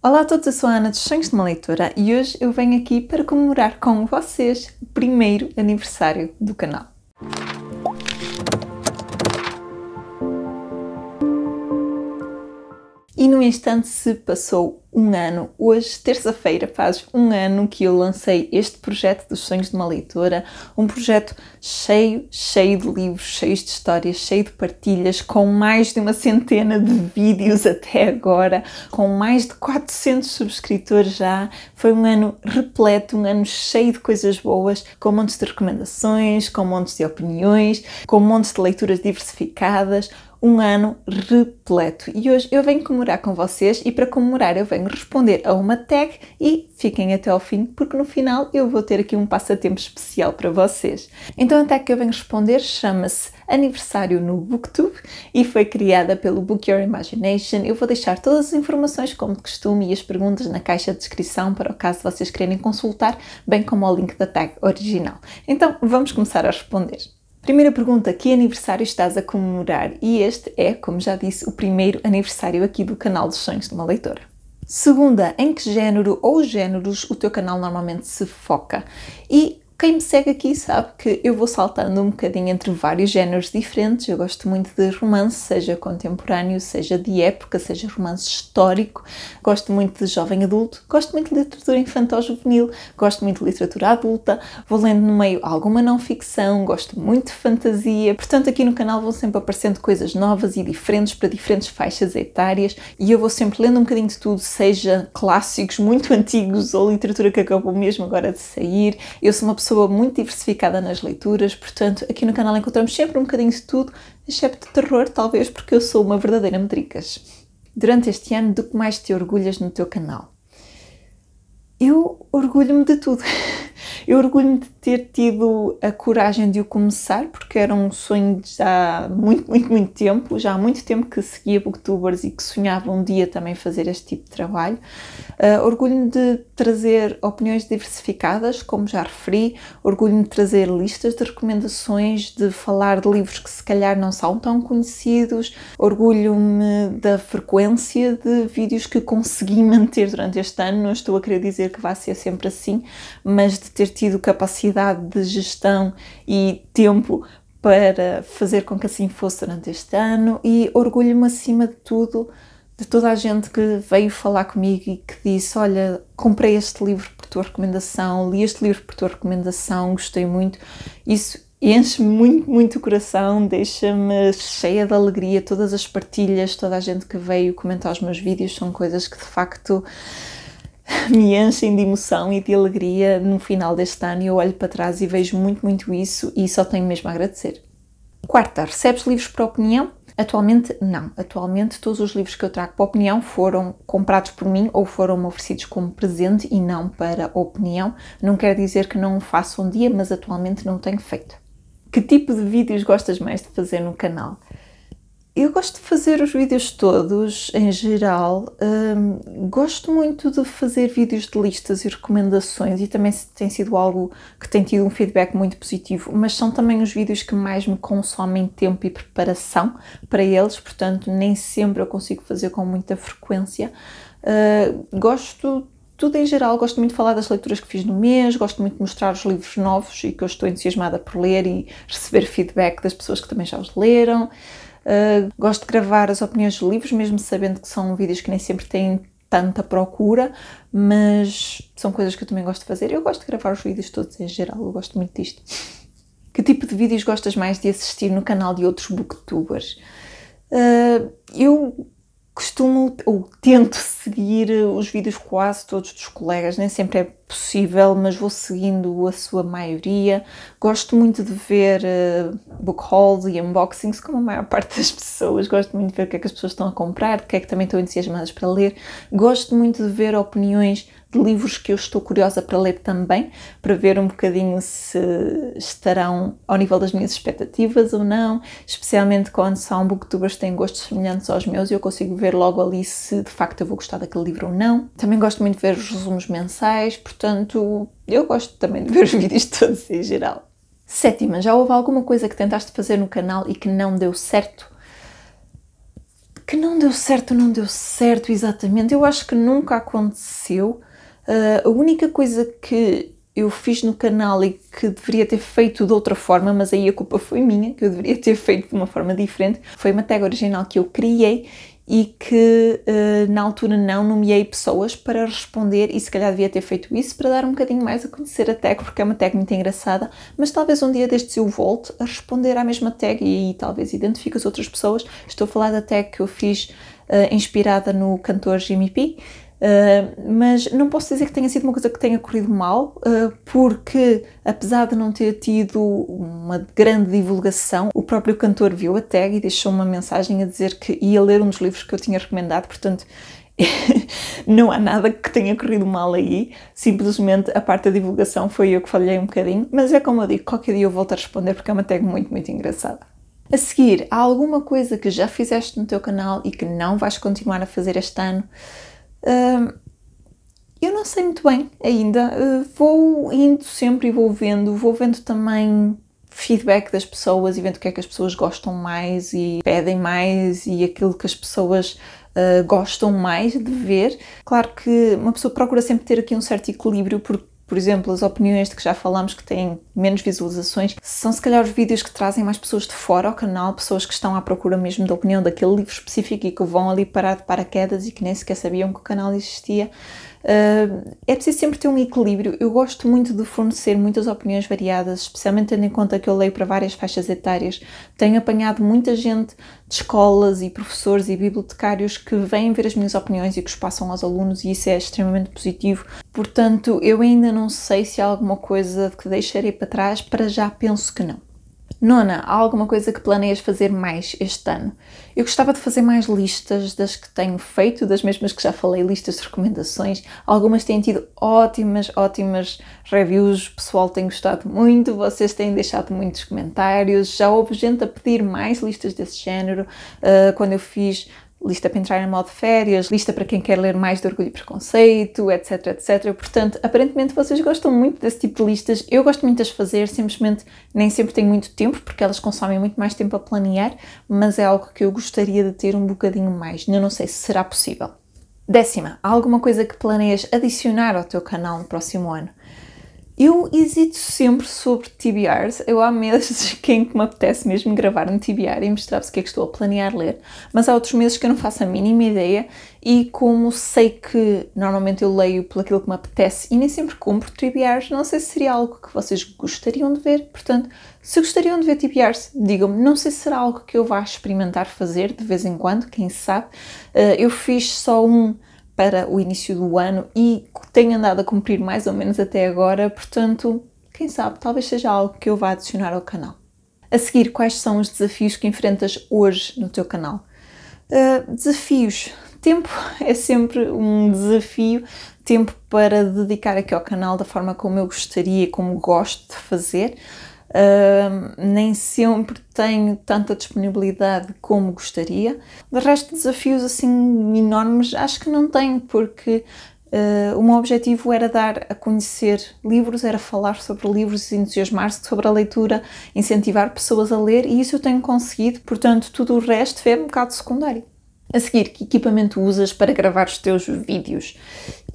Olá a todos, eu sou a Ana dos Sonhos de uma Leitora e hoje eu venho aqui para comemorar com vocês o primeiro aniversário do canal. E num instante se passou um ano. Hoje, terça-feira, faz um ano que eu lancei este projeto dos sonhos de uma leitora, um projeto cheio, cheio de livros, cheio de histórias, cheio de partilhas, com mais de uma centena de vídeos até agora, com mais de 400 subscritores já. Foi um ano repleto, um ano cheio de coisas boas, com montes de recomendações, com montes de opiniões, com montes de leituras diversificadas, um ano repleto. E hoje eu venho comemorar com vocês e para comemorar eu venho podem responder a uma tag e fiquem até ao fim, porque no final eu vou ter aqui um passatempo especial para vocês. Então a tag que eu venho responder chama-se Aniversário no Booktube e foi criada pelo Book Your Imagination. Eu vou deixar todas as informações, como de costume, e as perguntas na caixa de descrição para o caso vocês querem consultar, bem como o link da tag original. Então vamos começar a responder. Primeira pergunta: que aniversário estás a comemorar? E este é, como já disse, o primeiro aniversário aqui do canal dos Sonhos de uma Leitora. Segunda, em que género ou géneros o teu canal normalmente se foca? E quem me segue aqui sabe que eu vou saltando um bocadinho entre vários géneros diferentes. Eu gosto muito de romance, seja contemporâneo, seja de época, seja romance histórico. Gosto muito de jovem adulto, gosto muito de literatura infantil juvenil, gosto muito de literatura adulta. Vou lendo no meio alguma não ficção, gosto muito de fantasia. Portanto, aqui no canal vão sempre aparecendo coisas novas e diferentes para diferentes faixas etárias e eu vou sempre lendo um bocadinho de tudo, seja clássicos muito antigos ou literatura que acabou mesmo agora de sair. Eu sou uma pessoa pessoa muito diversificada nas leituras, portanto, aqui no canal encontramos sempre um bocadinho de tudo, excepto de terror, talvez porque eu sou uma verdadeira medricas. Durante este ano, do que mais te orgulhas no teu canal? Eu orgulho-me de tudo. Eu orgulho-me de ter tido a coragem de o começar, porque era um sonho de já muito, muito, muito tempo. Já há muito tempo que seguia booktubers e que sonhava um dia também fazer este tipo de trabalho. Uh, orgulho-me de trazer opiniões diversificadas, como já referi. Orgulho-me de trazer listas de recomendações, de falar de livros que se calhar não são tão conhecidos. Orgulho-me da frequência de vídeos que consegui manter durante este ano. Não estou a querer dizer que vai ser sempre assim, mas de ter tido capacidade de gestão e tempo para fazer com que assim fosse durante este ano e orgulho-me acima de tudo de toda a gente que veio falar comigo e que disse: Olha, comprei este livro por tua recomendação, li este livro por tua recomendação, gostei muito. Isso enche-me muito, muito o coração, deixa-me cheia de alegria. Todas as partilhas, toda a gente que veio comentar os meus vídeos são coisas que de facto me enchem de emoção e de alegria no final deste ano. e Eu olho para trás e vejo muito, muito isso e só tenho mesmo a agradecer. Quarta, recebes livros para opinião? Atualmente, não. Atualmente, todos os livros que eu trago para opinião foram comprados por mim ou foram oferecidos como presente e não para opinião. Não quer dizer que não o faço um dia, mas atualmente não tenho feito. Que tipo de vídeos gostas mais de fazer no canal? Eu gosto de fazer os vídeos todos, em geral. Um, gosto muito de fazer vídeos de listas e recomendações e também tem sido algo que tem tido um feedback muito positivo, mas são também os vídeos que mais me consomem tempo e preparação para eles, portanto, nem sempre eu consigo fazer com muita frequência. Uh, gosto tudo em geral, gosto muito de falar das leituras que fiz no mês, gosto muito de mostrar os livros novos e que eu estou entusiasmada por ler e receber feedback das pessoas que também já os leram. Ah, gosto de gravar as opiniões de livros, mesmo sabendo que são vídeos que nem sempre têm tanta procura, mas são coisas que eu também gosto de fazer. Eu gosto de gravar os vídeos todos em geral, eu gosto muito disto. Que tipo de vídeos gostas mais de assistir no canal de outros booktubers? Uh, eu costumo ou tento seguir eh, os vídeos quase todos dos colegas, nem sempre é possível, mas vou seguindo a sua maioria. Gosto muito de ver uh, book hauls e unboxings, como a maior parte das pessoas. Gosto muito de ver o que é que as pessoas estão a comprar, o que é que também estão entusiasmadas para ler. Gosto muito de ver opiniões de livros que eu estou curiosa para ler também, para ver um bocadinho se estarão ao nível das minhas expectativas ou não, especialmente quando são booktubers que têm gostos semelhantes aos meus e eu consigo ver logo ali se de facto eu vou gostar daquele livro ou não. Também gosto muito de ver os resumos mensais, portanto, eu gosto também de ver os vídeos todos em geral. Sétima, já houve alguma coisa que tentaste fazer no canal e que não deu certo? Que não deu certo, não deu certo, exatamente. Eu acho que nunca aconteceu. Uh, a única coisa que eu fiz no canal e que deveria ter feito de outra forma, mas aí a culpa foi minha, que eu deveria ter feito de uma forma diferente, foi uma tag original que eu criei e que uh, na altura não nomeei pessoas para responder e se calhar devia ter feito isso para dar um bocadinho mais a conhecer a tag, porque é uma tag muito engraçada, mas talvez um dia destes eu volte a responder à mesma tag e aí talvez identifique as outras pessoas. Estou a falar da tag que eu fiz uh, inspirada no cantor Jimmy P Uh, mas não posso dizer que tenha sido uma coisa que tenha corrido mal, uh, porque apesar de não ter tido uma grande divulgação, o próprio cantor viu a tag e deixou uma mensagem a dizer que ia ler um dos livros que eu tinha recomendado, portanto não há nada que tenha corrido mal aí, simplesmente a parte da divulgação foi eu que falhei um bocadinho, mas é como eu digo, qualquer dia eu volto a responder porque é uma tag muito, muito engraçada. A seguir, há alguma coisa que já fizeste no teu canal e que não vais continuar a fazer este ano? eu não sei muito bem ainda. Ah, vou indo sempre e vou vendo, vou vendo também feedback das pessoas e vendo o que é que as pessoas gostam mais e pedem mais e aquilo que as pessoas uh, gostam mais de ver. Claro que uma pessoa procura sempre ter aqui um certo equilíbrio porque por exemplo, as opiniões de que já falamos que têm menos visualizações, são se calhar os vídeos que trazem mais pessoas de fora ao canal, pessoas que estão à procura mesmo da opinião daquele livro específico e que vão ali parar de paraquedas e que nem sequer sabiam que o canal existia. Uh, é preciso sempre ter um equilíbrio. Eu gosto muito de fornecer muitas opiniões variadas, especialmente tendo em conta que eu leio para várias faixas etárias. Tenho apanhado muita gente de escolas e professores e bibliotecários que vêm ver as minhas opiniões e que os passam aos alunos, e isso é extremamente positivo. Portanto, eu ainda não sei se há alguma coisa que deixarei para trás, para já penso que não. Nona, há alguma coisa que planeias fazer mais este ano? Eu gostava de fazer mais listas das que tenho feito, das mesmas que já falei, listas de recomendações. Algumas têm tido ótimas, ótimas reviews, o pessoal tem gostado muito, vocês têm deixado muitos comentários. Já houve gente a pedir mais listas desse género uh, quando eu fiz lista para entrar em modo férias, lista para quem quer ler mais de Orgulho e Preconceito, etc, etc. Portanto, aparentemente vocês gostam muito desse tipo de listas. Eu gosto muito de as fazer, simplesmente nem sempre tenho muito tempo, porque elas consomem muito mais tempo a planear, mas é algo que eu gostaria de ter um bocadinho mais. Eu não sei se será possível. Décima, há alguma coisa que planeias adicionar ao teu canal no próximo ano? Eu hesito sempre sobre TBRs. Eu há meses que é em que me apetece mesmo gravar um TBR e mostrar-vos o que é que estou a planear ler, mas há outros meses que eu não faço a mínima ideia e como sei que normalmente eu leio por aquilo que me apetece e nem sempre compro TBRs, não sei se seria algo que vocês gostariam de ver. Portanto, se gostariam de ver TBRs, digam-me. Não sei se será algo que eu vá experimentar fazer de vez em quando, quem sabe. Eh, eu fiz só um para o início do ano e tenho andado a cumprir mais ou menos até agora, portanto, quem sabe, talvez seja algo que eu vá adicionar ao canal. A seguir, quais são os desafios que enfrentas hoje no teu canal? Uh, desafios. Tempo é sempre um desafio, tempo para dedicar aqui ao canal da forma como eu gostaria, como gosto de fazer. Uh, nem sempre tenho tanta disponibilidade como gostaria. De resto, desafios assim enormes acho que não tenho, porque uh, o meu objetivo era dar a conhecer livros, era falar sobre livros e entusiasmar-se sobre a leitura, incentivar pessoas a ler, e isso eu tenho conseguido, portanto, tudo o resto é um bocado secundário. A seguir, que equipamento usas para gravar os teus vídeos?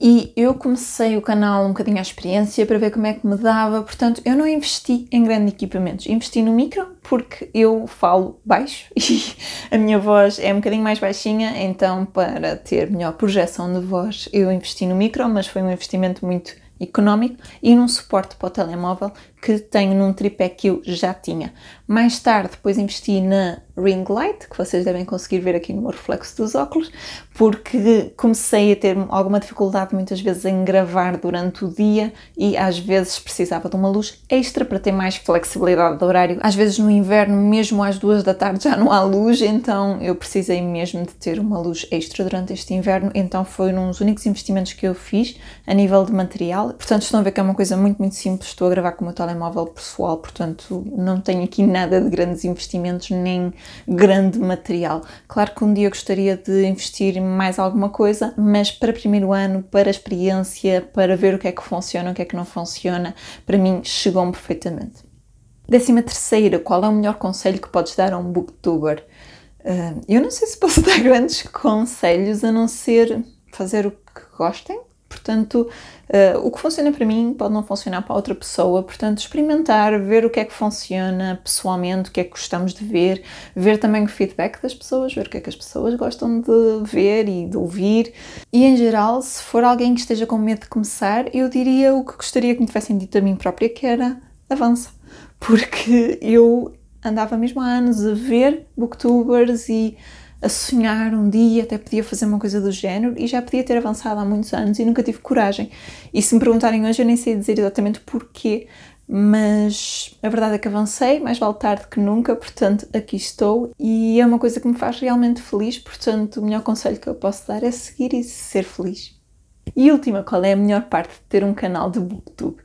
E eu comecei o canal um bocadinho à experiência para ver como é que me dava, portanto, eu não investi em grandes equipamentos, investi no micro porque eu falo baixo e a minha voz é um bocadinho mais baixinha, então para ter melhor projeção de voz eu investi no micro, mas foi um investimento muito económico e num suporte para o telemóvel que tenho num tripé que eu já tinha. Mais tarde, depois investi na ring light, que vocês devem conseguir ver aqui no meu reflexo dos óculos, porque comecei a ter alguma dificuldade muitas vezes em gravar durante o dia e às vezes precisava de uma luz extra para ter mais flexibilidade de horário. Às vezes no inverno, mesmo às duas da tarde, já não há luz, então eu precisei mesmo de ter uma luz extra durante este inverno, então foi um dos únicos investimentos que eu fiz a nível de material. Portanto, estão a ver que é uma coisa muito, muito simples, estou a gravar com o meu telemóvel pessoal, portanto não tenho aqui nada de grandes investimentos, nem grande material. Claro que um dia eu gostaria de investir em mais alguma coisa, mas para primeiro ano, para experiência, para ver o que é que funciona, o que é que não funciona, para mim chegou-me perfeitamente. Décima terceira, qual é o melhor conselho que podes dar a um booktuber? Uh, eu não sei se posso dar grandes conselhos a não ser fazer o que gostem, portanto, uh, o que funciona para mim pode não funcionar para outra pessoa, portanto, experimentar, ver o que é que funciona pessoalmente, o que é que gostamos de ver, ver também o feedback das pessoas, ver o que é que as pessoas gostam de ver e de ouvir. E em geral, se for alguém que esteja com medo de começar, eu diria o que gostaria que me tivessem dito a mim própria, que era avança. Porque eu andava mesmo há anos a ver booktubers e a sonhar um dia, até podia fazer uma coisa do género e já podia ter avançado há muitos anos e nunca tive coragem. E se me perguntarem hoje, eu nem sei dizer exatamente porquê, mas a verdade é que avancei, mais vale tarde que nunca, portanto aqui estou e é uma coisa que me faz realmente feliz, portanto o melhor conselho que eu posso dar é seguir e ser feliz. E última, qual é a melhor parte de ter um canal de booktube?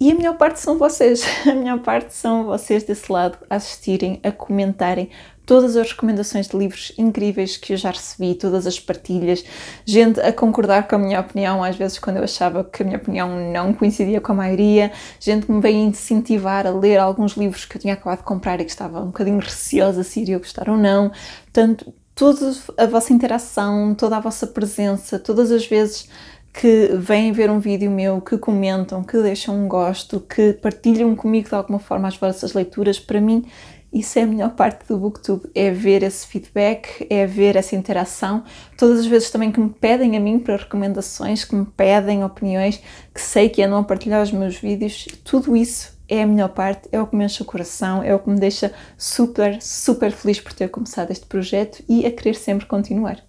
E a melhor parte são vocês, a melhor parte são vocês desse lado a assistirem, a comentarem, todas as recomendações de livros incríveis que eu já recebi, todas as partilhas, gente a concordar com a minha opinião, às vezes quando eu achava que a minha opinião não coincidia com a maioria, gente que me veio incentivar a ler alguns livros que eu tinha acabado de comprar e que estava um bocadinho receosa se iria gostar ou não. Portanto, toda a vossa interação, toda a vossa presença, todas as vezes que vêm ver um vídeo meu, que comentam, que deixam um gosto, que partilham comigo de alguma forma as vossas leituras, para mim isso é a melhor parte do Booktube, é ver esse feedback, é ver essa interação. Todas as vezes também que me pedem a mim para recomendações, que me pedem opiniões, que sei que andam a partilhar os meus vídeos, tudo isso é a melhor parte, é o que me enche o coração, é o que me deixa super, super feliz por ter começado este projeto e a querer sempre continuar.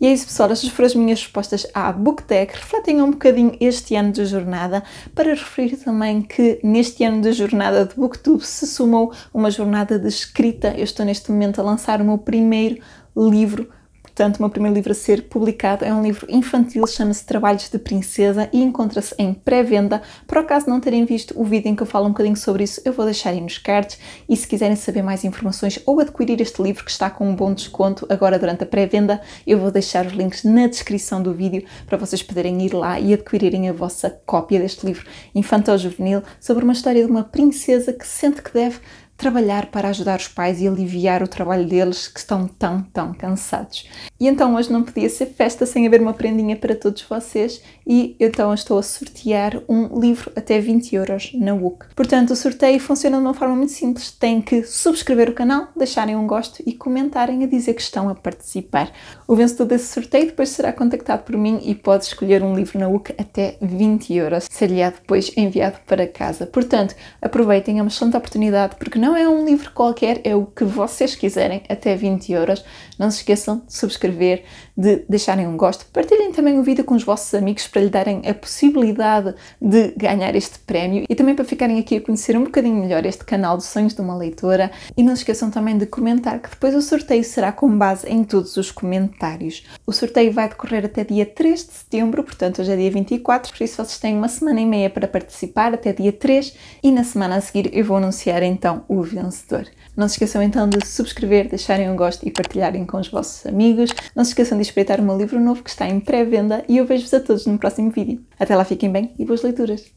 E é isso, pessoal. Estas foram as minhas respostas à BookTech. Refletem um bocadinho este ano de jornada, para referir também que neste ano de jornada de Booktube se sumou uma jornada de escrita. Eu estou neste momento a lançar o meu primeiro livro Portanto, o meu primeiro livro a ser publicado é um livro infantil, chama-se Trabalhos de Princesa e encontra-se em pré-venda. Por acaso não terem visto o vídeo em que eu falo um bocadinho sobre isso, eu vou deixar aí nos cards. E se quiserem saber mais informações ou adquirir este livro que está com um bom desconto agora durante a pré-venda, eu vou deixar os links na descrição do vídeo para vocês poderem ir lá e adquirirem a vossa cópia deste livro infantil-juvenil sobre uma história de uma princesa que sente que deve trabalhar para ajudar os pais e aliviar o trabalho deles que estão tão, tão cansados. E então hoje não podia ser festa sem haver uma prendinha para todos vocês e então estou a sortear um livro até 20 euros na WUC. Portanto, o sorteio funciona de uma forma muito simples. Têm que subscrever o canal, deixarem um gosto e comentarem a dizer que estão a participar. O vencedor desse sorteio depois será contactado por mim e pode escolher um livro na UC até 20 euros. Seria depois enviado para casa. Portanto, aproveitem, é uma excelente oportunidade porque não não é um livro qualquer, é o que vocês quiserem, até 20 euros. Não se esqueçam de subscrever, de deixarem um gosto. Partilhem também o vídeo com os vossos amigos para lhe darem a possibilidade de ganhar este prémio e também para ficarem aqui a conhecer um bocadinho melhor este canal dos Sonhos de uma Leitora. E não se esqueçam também de comentar, que depois o sorteio será com base em todos os comentários. O sorteio vai decorrer até dia 3 de setembro, portanto hoje é dia 24, por isso vocês têm uma semana e meia para participar até dia 3 e na semana a seguir eu vou anunciar então o o vencedor. Não se esqueçam então de subscrever, deixarem um gosto e partilharem com os vossos amigos. Não se esqueçam de espreitar o meu livro novo que está em pré-venda e eu vejo-vos a todos no próximo vídeo. Até lá fiquem bem e boas leituras!